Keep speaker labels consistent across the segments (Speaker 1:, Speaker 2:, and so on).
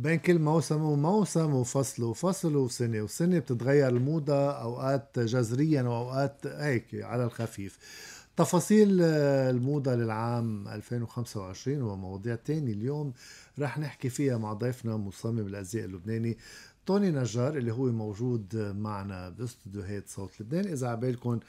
Speaker 1: بين كل موسم وموسم وفصل وفصل وسنة وسنة بتتغير الموضة أوقات جذريا وأوقات هيك على الخفيف تفاصيل آه، الموضة للعام 2025 ومواضيع تاني اليوم رح نحكي فيها مع ضيفنا مصمم الأزياء اللبناني توني نجار اللي هو موجود معنا باستوديوهات صوت لبنان إذا عبالكم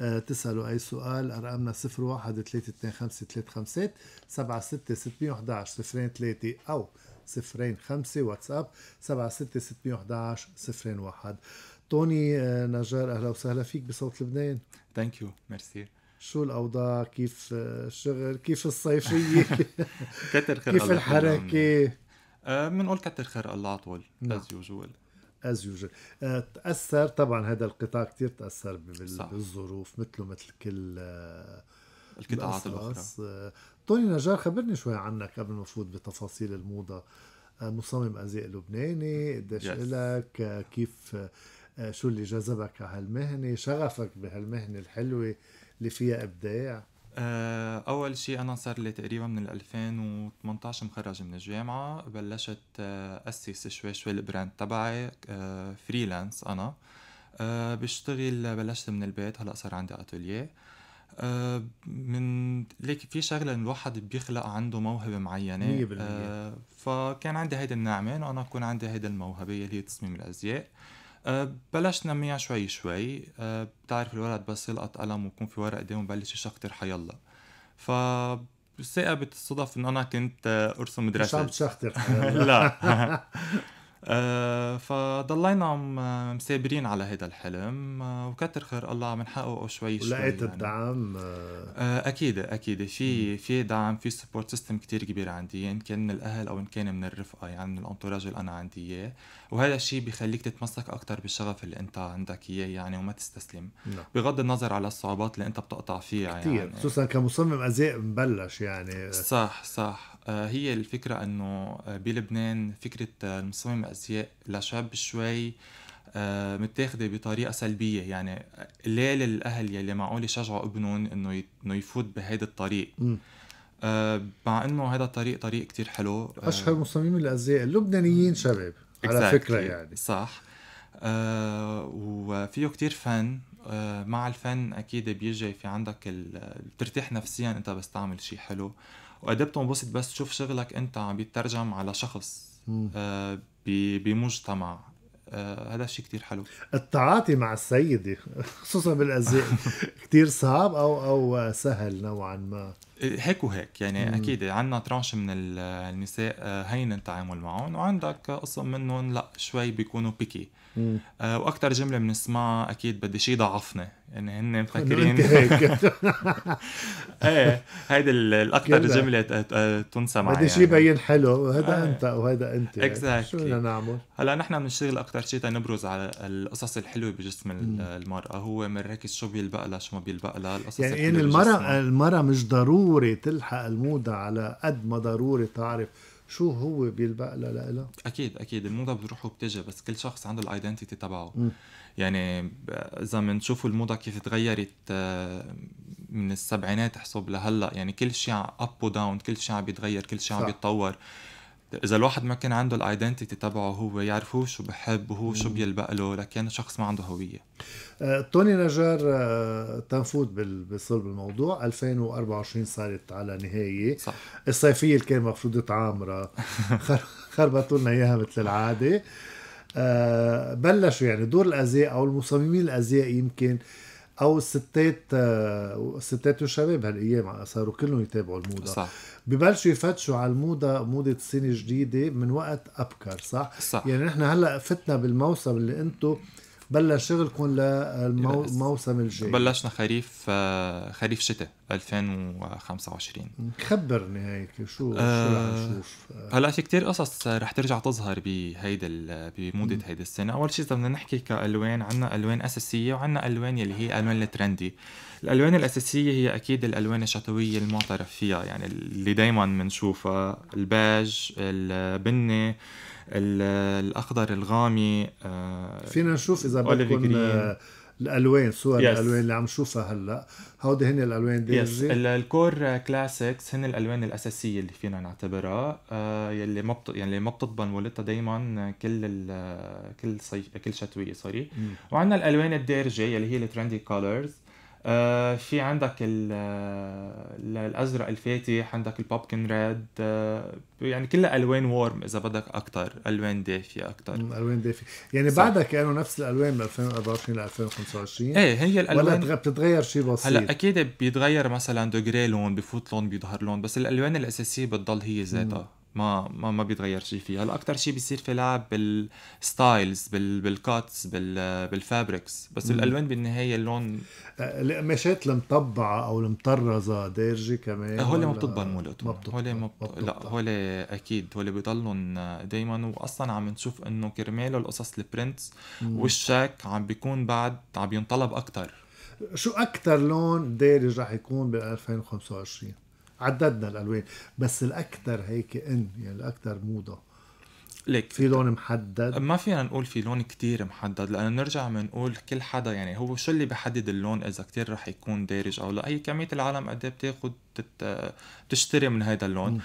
Speaker 1: آه، تسالوا اي سؤال ارقامنا 01 325 356 611 صفرين 3 او صفرين 5 واتساب 76 611 صفرين 1 توني آه، نجار اهلا وسهلا فيك بصوت لبنان ثانك يو ميرسي شو الاوضاع كيف آه، الشغل كيف الصيفيه كتر خير كيف الحركه
Speaker 2: بنقول كتر خير الله طول از نعم. يوجوال
Speaker 1: از آه، يوجوال تاثر طبعا هذا القطاع كثير تاثر بالظروف مثله مثل كل آه، القطاعات الاخرى طوني آه، نجار خبرني شوي عنك قبل ما نفوت بتفاصيل الموضه مصمم ازياء لبناني قديش لك كيف شو اللي جذبك على هالمهنه شغفك بهالمهنه الحلوه اللي فيها ابداع
Speaker 2: آه، اول شيء انا صار لي تقريبا من 2018 مخرج من الجامعه بلشت آه، اسس شوي شوي البراند تبعي آه، فريلانس انا بشتغل بلشت من البيت هلا صار عندي اتوليه من ليك في شغله ان الواحد بيخلق عنده موهبه معينه فكان عندي هيدي النعمه انه انا اكون عندي هيدي الموهبه اللي هي تصميم الازياء أه، بلشنا معها شوي شوي أه، بتعرف الولد بس يلقط قلم ويكون في ورق قدامه ببلش يشخطر حيلا ف ثاقبت الصدف انه انا كنت ارسم مدرسه مش عم تشخطر لا آه، فضلينا مسابرين على هذا الحلم آه، وكتر خير الله عم نحققه شوي شوي ولقيت يعني. الدعم آه، اكيد اكيد في في دعم في سبورت سيستم كتير كبير عندي ان كان من الاهل او ان كان من الرفقه يعني من الانتوراج اللي انا عندي اياه وهذا الشيء بخليك تتمسك اكثر بالشغف اللي انت عندك اياه يعني وما تستسلم لا. نعم. بغض النظر على الصعوبات اللي انت بتقطع فيها كتير. يعني
Speaker 1: خصوصا كمصمم ازياء مبلش يعني صح
Speaker 2: صح آه، هي الفكرة أنه آه، بلبنان فكرة المصمم آه، أزياء لشاب شوي متاخدة بطريقة سلبية يعني ليه للأهل يلي معقول يشجعوا ابنهم إنه يفوت بهيدا الطريق مع إنه هذا الطريق طريق كتير حلو أشهر
Speaker 1: مصممين الأزياء اللبنانيين شباب على فكرة يعني
Speaker 2: صح وفيه كتير فن مع الفن أكيد بيجي في عندك بترتاح نفسيا أنت بس تعمل شيء حلو آه وقد بتنبسط بس تشوف شغلك انت عم بيترجم على شخص آه، بمجتمع
Speaker 1: آه، هذا الشيء كتير حلو التعاطي مع السيدة خصوصا بالأزياء كتير صعب أو أو سهل نوعا ما
Speaker 2: هيك وهيك يعني مم. اكيد عندنا ترانش من النساء آه، هين التعامل معهم وعندك قسم منهم لا شوي بيكونوا بيكي مم. آه واكثر جمله بنسمعها اكيد بدي شي ضعفني يعني هن مفكرين ايه هيدي الاكثر جمله تنسى معي بدي شي
Speaker 1: يبين يعني. حلو وهذا آه. انت وهذا انت اكزاكتلي شو بدنا نعمل
Speaker 2: هلا نحن بنشتغل اكثر شيء تنبرز على القصص الحلوه بجسم مم. المراه هو بنركز شو بيلبق لها شو ما بيلبق لها القصص يعني, يعني المراه
Speaker 1: المراه مش ضروري ضروري تلحق الموضة على قد ما ضروري تعرف شو هو بيلبق لها لإلها
Speaker 2: اكيد اكيد الموضه بتروح وبتجي بس كل شخص عنده الايدنتيتي تبعه م. يعني اذا بنشوف الموضه كيف تغيرت آه، من السبعينات حسب لهلا يعني كل شيء اب وداون كل شيء عم بيتغير كل شيء عم بيتطور اذا الواحد ما كان عنده الايدنتيتي تبعه هو يعرف هو شو بحب وهو شو بيلبق له لكن شخص ما عنده هويه
Speaker 1: آه، توني نجار آه، تنفوت بصلب الموضوع 2024 صارت على نهايه صح. الصيفيه اللي كان المفروض تعامرة خربطوا لنا اياها مثل العاده آه، بلشوا يعني دور الازياء او المصممين الازياء يمكن آه، او الستات آه، الستات والشباب هالايام صاروا كلهم يتابعوا الموضه صح ببلشوا يفتشوا على الموضه موضه سنه جديده من وقت ابكر صح, صح. يعني نحن هلا فتنا بالموسم اللي انتم بلش شغلكم للموسم إيه، الجاي
Speaker 2: بلشنا خريف آه، خريف شتاء 2025
Speaker 1: خبرني هيك شو آه شو رح آه، نشوف هلا في
Speaker 2: كتير قصص رح ترجع تظهر بهيدا بموضة هيدي السنة أول شيء بدنا نحكي كألوان عنا ألوان أساسية وعنا ألوان يلي هي ألوان الترندي الألوان الأساسية هي أكيد الألوان الشتوية المعترف فيها يعني اللي دايما بنشوفها الباج البني الاخضر الغامي
Speaker 1: آه، فينا نشوف اذا بدكم آه، الالوان صور yes. الالوان اللي عم نشوفها هلا هودي هن الالوان دي yes.
Speaker 2: الكور كلاسيكس هن الالوان الاساسيه اللي فينا نعتبرها آه، يلي ما بت... يعني ما بتضمن ولتها دائما كل ال... كل صيف كل شتويه سوري وعندنا الالوان الدارجه يلي هي الترندي كولرز آه، في عندك آه، الازرق الفاتح عندك البابكن ريد آه، يعني كلها الوان وورم اذا بدك اكثر الوان دافيه اكثر
Speaker 1: الوان دافيه يعني صح. بعدها كانوا نفس الالوان من 2024 ل 2025 ايه هي الالوان ولا بتتغير شيء بسيط هلا
Speaker 2: اكيد بيتغير مثلا دوغري لون بفوت لون بيظهر لون بس الالوان الاساسيه بتضل هي ذاتها ما ما ما بيتغير شيء فيه هلا اكثر شيء بيصير في لعب بالستايلز بال بالكاتس بال بالفابريكس بس الالوان
Speaker 1: بالنهايه اللون القماشات أه، المطبعه او المطرزه دارجه كمان هول ما بتطبع المولوتو هول ما بت... لا
Speaker 2: هول اكيد هول بيضلوا دائما واصلا عم نشوف انه كرماله القصص البرنتس والشاك عم بيكون بعد عم ينطلب اكثر
Speaker 1: شو اكثر لون دارج رح يكون بال 2025 عددنا الالوان بس الاكثر هيك ان يعني الاكثر موضه
Speaker 2: ليك في لون
Speaker 1: محدد
Speaker 2: ما فينا نقول في لون كتير محدد لانه نرجع بنقول كل حدا يعني هو شو اللي بحدد اللون اذا كتير رح يكون دارج او لا هي كميه العالم قد ايه بتاخذ تشتري من هذا اللون م.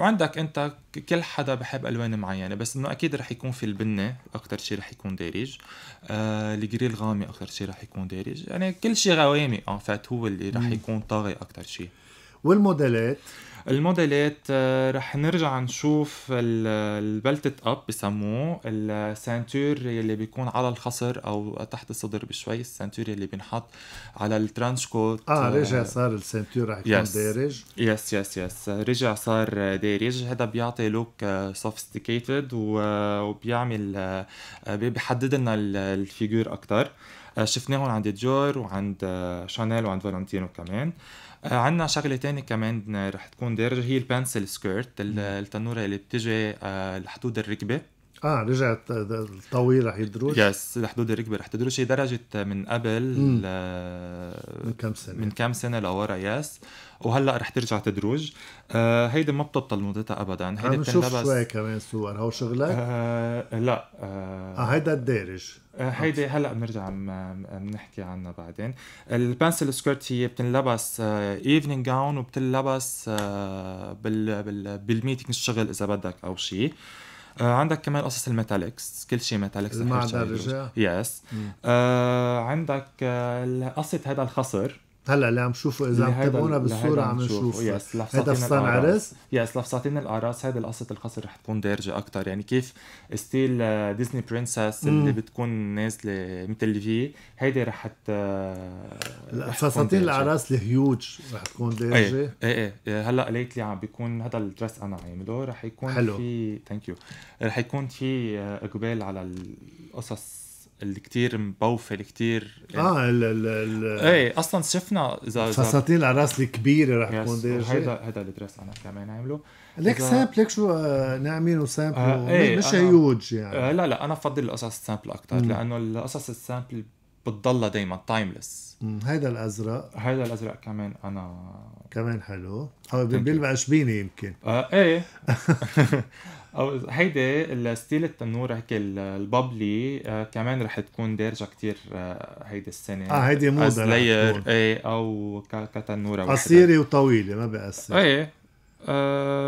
Speaker 2: وعندك انت كل حدا بحب الوان معينه بس انه اكيد رح يكون في البني اكثر شيء رح يكون دارج آه الجري الغامق اكثر شيء رح يكون دارج يعني كل شيء غوامق اه فات هو اللي رح يكون طاغي اكثر شيء والموديلات الموديلات آه، رح نرجع نشوف البلتت اب بسموه السانتور اللي بيكون على الخصر او تحت الصدر بشوي السانتور اللي بنحط على الترانش كوت
Speaker 1: آه،, اه رجع صار السانتور رح يكون دارج
Speaker 2: يس يس يس رجع صار دارج هذا بيعطي لوك آه، سوفيستيكيتد وبيعمل بيحدد لنا الفيجور اكثر آه، شفناهم عند ديور وعند آه، شانيل وعند فالنتينو كمان آه، عندنا شغله تانية كمان رح تكون دارجه هي البنسل سكيرت التنوره اللي بتجي لحدود الركبه
Speaker 1: اه رجعت آه، الطويل رح يدرج يس
Speaker 2: الحدود الركبه رح تدرج هي درجت من قبل ل... من كم سنه من كم سنه لورا يس وهلا رح ترجع تدرج آه هيدي ما بتبطل مدتها
Speaker 1: ابدا هيدي بتنلبس شوي كمان صور هو شغلك؟ آه لا آه, آه هيدا الدارج آه، هيدي هلا
Speaker 2: بنرجع بنحكي عنها بعدين البنسل سكيرت هي بتنلبس ايفنينج آه، جاون وبتنلبس بال بالميتنج الشغل اذا بدك او شيء آه آه، عندك كمان قصص الميتاليكس كل شيء ميتاليكس المعدن الرجاء يس عندك آه، قصه هذا الخصر هلا
Speaker 1: اللي عم شوفه اذا عم تتابعونا بالصوره عم نشوف يس هذا فستان عرس
Speaker 2: يس لفساتين الاعراس هيدي قصه القصر رح تكون دارجه اكثر يعني كيف ستيل ديزني آه، برنسس اللي بتكون نازله مثل في هيدي رح ت فساتين آه، الاعراس
Speaker 1: الهيوج رح تكون إيه، دارجه
Speaker 2: ايه ايه هلا ليتلي عم بيكون هذا الدرس انا عامله رح يكون حلو. في ثانك يو رح يكون في آه، اقبال على القصص اللي كتير مبوفه اللي كتير يعني اه ال ال ال
Speaker 1: ايه اصلا شفنا اذا فساتين العراس الكبيره رح تكون دير هيدا
Speaker 2: هيدا الدرس انا كمان عامله ليك سامبل
Speaker 1: ليك شو ناعمين وسامبل آه, آه، ايه مش هيوج يعني
Speaker 2: آه لا لا انا بفضل القصص السامبل اكثر لانه القصص السامبل بتضلها دايما تايمليس
Speaker 1: هيدا الازرق هيدا الازرق كمان انا كمان حلو هو بيلمع شبيني يمكن
Speaker 2: آه ايه او هيدي الستيل التنور هيك البابلي آه كمان رح تكون دارجه كتير آه هيدي السنه اه هيدي موضه ايه او كتنوره قصيره
Speaker 1: وطويله ما بيأثر
Speaker 2: ايه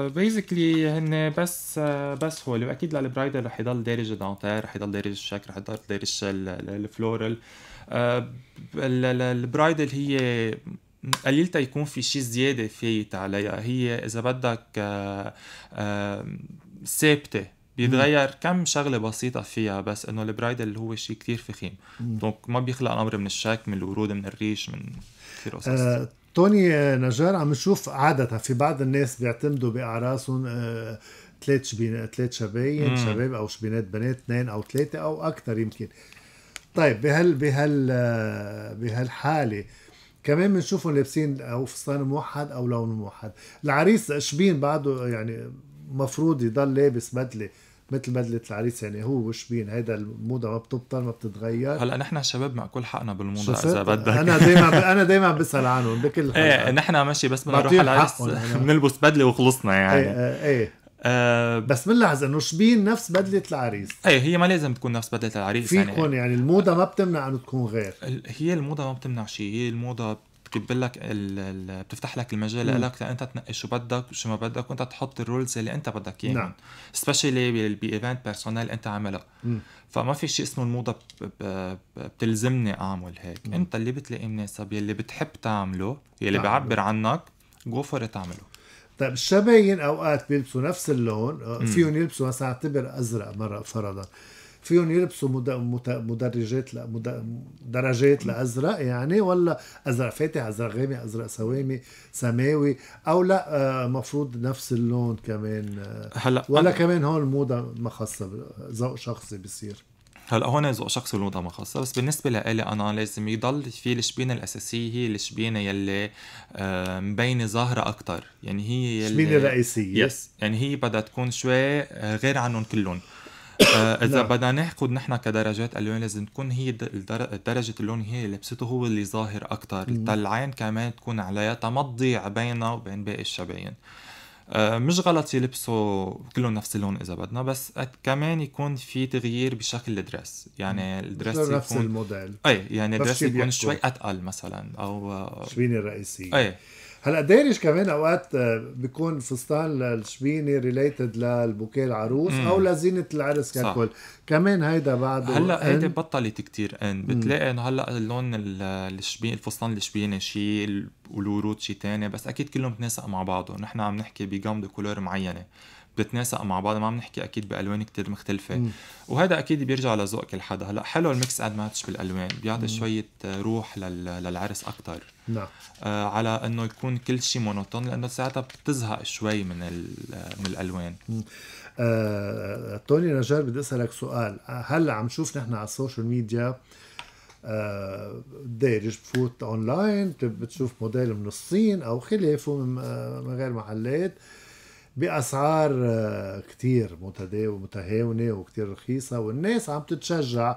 Speaker 2: بيزكلي آه، uh, هن بس uh, بس اللي اكيد للبرايدل رح يضل دارج الدونتير رح يضل دارج الشك رح يضل دارج الفلورال آه، البرايدل هي قليل يكون في شيء زياده فايت عليها هي اذا بدك ثابته بيتغير كم شغله بسيطه فيها بس انه البرايدل هو شيء كتير فخيم دونك ما بيخلق امر من الشك من الورود من الريش من كثير قصص
Speaker 1: توني آه، نجار عم نشوف عادة في بعض الناس بيعتمدوا بأعراسهم آه، ثلاث شبين ثلاث شباين شباب أو شبينات بنات اثنين أو ثلاثة أو أكثر يمكن طيب بهال بهال آه، بهالحالة كمان بنشوفهم لابسين أو فستان موحد أو لون موحد العريس شبين بعده يعني مفروض يضل لابس بدله مثل بدله العريس يعني هو وش بين هيدا الموضه ما بتبطل ما بتتغير
Speaker 2: هلا نحن شباب مع كل حقنا بالموضه اذا بدك انا دائما انا دائما بسال
Speaker 1: عنهم بكل ايه نحن ماشي بس بدنا نروح على العريس يعني.
Speaker 2: بنلبس بدله وخلصنا يعني ايه, ايه. إيه.
Speaker 1: أه بس بنلاحظ انه شبين نفس بدله العريس
Speaker 2: ايه هي ما لازم تكون نفس بدله العريس فيكم يعني,
Speaker 1: يعني الموضه ما بتمنع انه تكون غير
Speaker 2: هي الموضه ما بتمنع شيء هي الموضه بتكتب لك ال... بتفتح لك المجال لك انت تنقي شو بدك وشو ما بدك وانت تحط الرولز اللي انت بدك اياهم نعم سبيشلي بايفنت بيرسونال انت عاملها فما في شيء اسمه الموضه ب... بتلزمني اعمل هيك مم. انت اللي بتلاقيه مناسب يلي بتحب تعمله يلي نعم. بيعبر عنك جو فور تعمله
Speaker 1: طيب الشباين اوقات بيلبسوا نفس اللون آه، فيهم يلبسوا مثلا اعتبر ازرق مره فرضا فيهم يلبسوا مدرجات درجات لازرق يعني ولا ازرق فاتح ازرق غامق ازرق سوامي سماوي او لا آه، مفروض نفس اللون كمان آه، هلا ولا كمان هون الموضه ما خاصه ذوق شخصي بصير هلا هون
Speaker 2: ذوق شخصي والموضه ما خاصه بس بالنسبه لإلي انا لازم يضل في الشبينه الاساسيه هي الشبينه يلي آه، مبينه ظاهره اكثر يعني هي يلي الشبينه الرئيسيه يس يعني هي بدها تكون شوي غير عنهم كلهم آه، اذا نعم. بدنا ناخذ نحن كدرجات الوان لازم تكون هي درجه اللون هي اللي لبسته هو اللي ظاهر اكثر العين كمان تكون عليها تمضي بينها وبين باقي الشباين آه، مش غلط يلبسوا كلهم نفس اللون اذا بدنا بس كمان يكون في تغيير بشكل الدرس يعني الدرس يكون نفس الموديل اي يعني الدرس يكون شوي اتقل مثلا او شبينه
Speaker 1: الرئيسيه اي هلا دارج كمان اوقات آه، بيكون فستان الشبيني ريليتد للبوكيه العروس او لزينه العرس ككل كمان هيدا بعد هلا هيدي
Speaker 2: بطلت كتير ان بتلاقي انه هلا اللون الشبين الفستان الشبيني شيء والورود شيء تاني بس اكيد كلهم بتناسق مع بعضه نحن عم نحكي بجامد دو كولور معينه بتتناسق مع بعض ما عم نحكي اكيد بالوان كتير مختلفه مم. وهذا اكيد بيرجع لذوق كل حدا هلا حلو الميكس اند ماتش بالالوان بيعطي شويه روح لل... للعرس اكثر نعم آه على انه يكون كل شيء مونوتون لانه ساعتها بتزهق شوي من ال... من الالوان
Speaker 1: آه، توني نجار بدي اسالك سؤال هلا عم نشوف نحن على السوشيال ميديا آه، دارج بفوت اونلاين بتشوف موديل من الصين او خلافه من آه، غير محلات آه، باسعار آه، كتير متهاونه وكتير رخيصه والناس عم تتشجع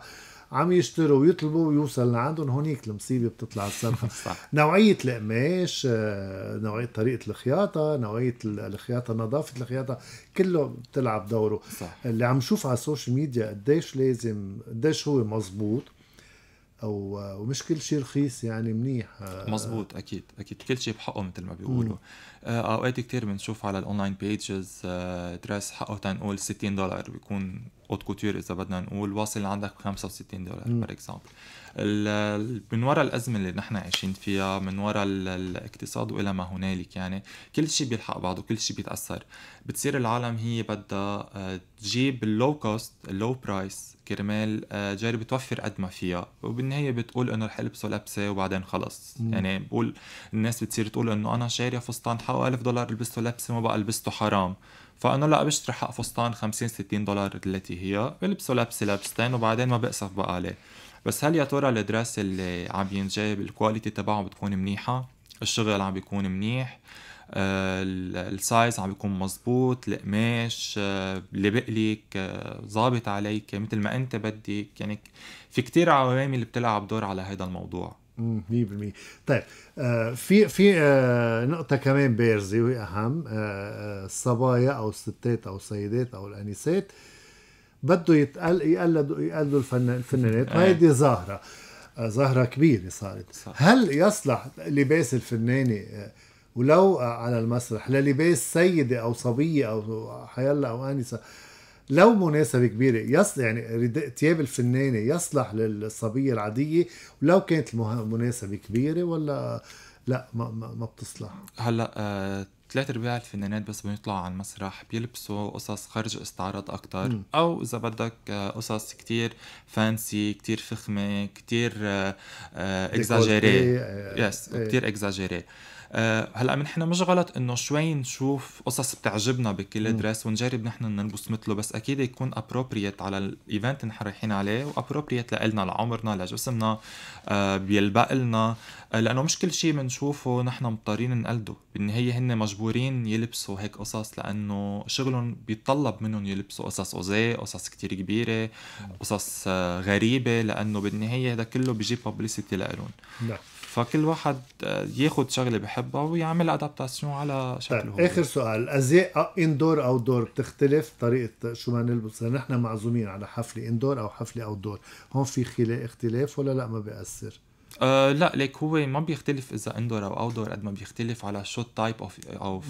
Speaker 1: عم يشتروا ويطلبوا ويوصل لعندهم هونيك المصيبه بتطلع الصرخه نوعيه القماش آه، نوعيه طريقه الخياطه نوعيه الخياطه نظافه الخياطه كله بتلعب دوره صح. اللي عم نشوف على السوشيال ميديا قديش لازم قديش هو مزبوط او ومش كل شيء رخيص يعني منيح مزبوط
Speaker 2: اكيد اكيد كل شيء بحقه مثل ما بيقولوا آه، اوقات كثير بنشوف على الاونلاين بيجز آه، دريس حقه تنقول 60 دولار بيكون اوت كوتير اذا بدنا نقول واصل لعندك 65 دولار فور اكزامبل من وراء الازمه اللي نحن عايشين فيها من وراء الاقتصاد والى ما هنالك يعني كل شيء بيلحق بعضه كل شيء بيتاثر بتصير العالم هي بدها آه، تجيب اللو كوست اللو برايس كرمال آه، جاري بتوفر قد ما فيها وبالنهايه بتقول انه رح البسه لبسه وبعدين خلص مم. يعني بقول الناس بتصير تقول انه انا شاريه فستان حقه 1000 دولار لبسته لبسه ما بقى لبسته حرام فانا لا بشتري حق فستان 50 60 دولار التي هي بلبسه لبسه لبستين وبعدين ما بأسف بقى عليه بس هل يا ترى الدراسه اللي عم ينجاب الكواليتي تبعه بتكون منيحه الشغل عم بيكون منيح آه، السايز عم بيكون مزبوط القماش اللي آه، بقلك آه، ظابط عليك مثل ما انت بدك يعني في كتير عوامل بتلعب دور على هذا الموضوع
Speaker 1: 100% طيب آه في في آه نقطة كمان بارزة وهي أهم آه الصبايا أو الستات أو السيدات أو الأنسات بده يتقل يقلدوا يقلدوا الفنانات الفنانات هيدي ظاهرة ظاهرة كبيرة صارت صح. هل يصلح لباس الفنانة آه ولو على المسرح للباس سيدة أو صبية أو حيلا أو آنسة لو مناسبة كبيرة يصل يعني تياب الفنانة يصلح للصبية العادية ولو كانت المناسبة كبيرة ولا لا ما, ما, ما بتصلح
Speaker 2: هلا ثلاث آه، ارباع الفنانات بس بيطلعوا على المسرح بيلبسوا قصص خارج استعراض اكثر او اذا بدك آه، قصص كتير فانسي كتير فخمه كتير اكزاجيري يس كثير اكزاجيري آه، هلا من مش غلط انه شوي نشوف قصص بتعجبنا بكل درس ونجرب نحن نلبس مثله بس اكيد يكون ابروبريت على الايفنت اللي نحن رايحين عليه وابروبريت لنا لعمرنا لجسمنا آه، بيلبق لنا آه، لانه مش كل شيء بنشوفه نحن مضطرين نقلده بالنهايه هن مجبورين يلبسوا هيك قصص لانه شغلهم بيتطلب منهم يلبسوا قصص اوزي قصص كتير كبيره قصص غريبه لانه بالنهايه هذا كله بيجيب ببليسيتي لهم نعم. فكل واحد آه، ياخذ شغله بحبها ويعمل ادابتاسيون على شكله طيب.
Speaker 1: اخر سؤال الازياء اندور او دور بتختلف طريقه شو ما نلبس نحن معزومين على حفله اندور او حفله او دور هون في خلاف اختلاف ولا لا ما بياثر
Speaker 2: أه لا ليك هو ما بيختلف اذا اندور او اوتدور قد ما بيختلف على شو تايب اوف اوف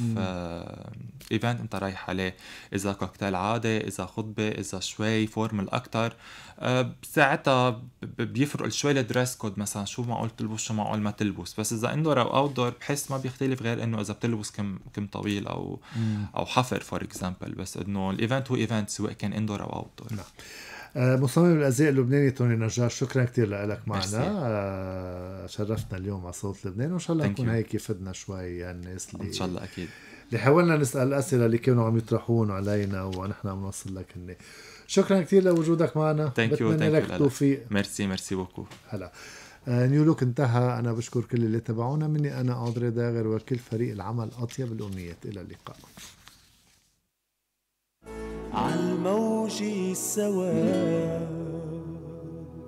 Speaker 2: ايفنت انت رايح عليه اذا كوكتيل عادي اذا خطبه اذا شوي فورمال اكثر أه ساعتها بيفرق شوي الدريس كود مثلا شو معقول تلبس شو معقول ما تلبس بس اذا اندور او اوتدور بحس ما بيختلف غير انه اذا بتلبس كم كم طويل او مم. او حفر فور اكزامبل بس انه الايفنت هو ايفنت سواء كان اندور او اوتدور
Speaker 1: آه، مصمم الازياء اللبناني توني نجار شكرا كثير لك معنا آه، شرفتنا اليوم على صوت لبنان وان شاء الله نكون هيك فدنا شوي الناس يعني اللي ان شاء الله اكيد اللي حاولنا نسال الاسئله اللي كانوا عم يطرحون علينا ونحن عم نوصل لك اني شكرا كثير لوجودك معنا بتمنى لك التوفيق
Speaker 2: ميرسي ميرسي بوكو
Speaker 1: هلا آه، نيو لوك انتهى انا بشكر كل اللي تابعونا مني انا اودري داغر وكل فريق العمل اطيب الامنيات الى اللقاء على عالموت موجي السواد